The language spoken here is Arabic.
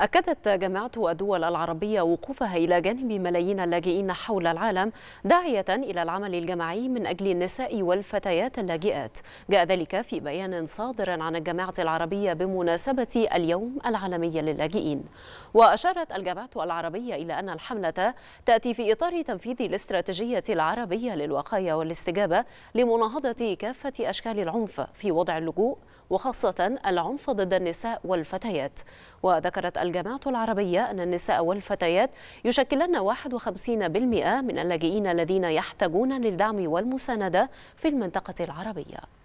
أكدت جامعة الدول العربية وقوفها إلى جانب ملايين اللاجئين حول العالم داعية إلى العمل الجماعي من أجل النساء والفتيات اللاجئات جاء ذلك في بيان صادر عن الجامعة العربية بمناسبة اليوم العالمي للاجئين وأشارت الجامعة العربية إلى أن الحملة تأتي في إطار تنفيذ الاستراتيجية العربية للوقاية والاستجابة لمناهضة كافة أشكال العنف في وضع اللجوء وخاصة العنف ضد النساء والفتيات وذكرت والجامعة العربية أن النساء والفتيات يشكلن 51% من اللاجئين الذين يحتاجون للدعم والمساندة في المنطقة العربية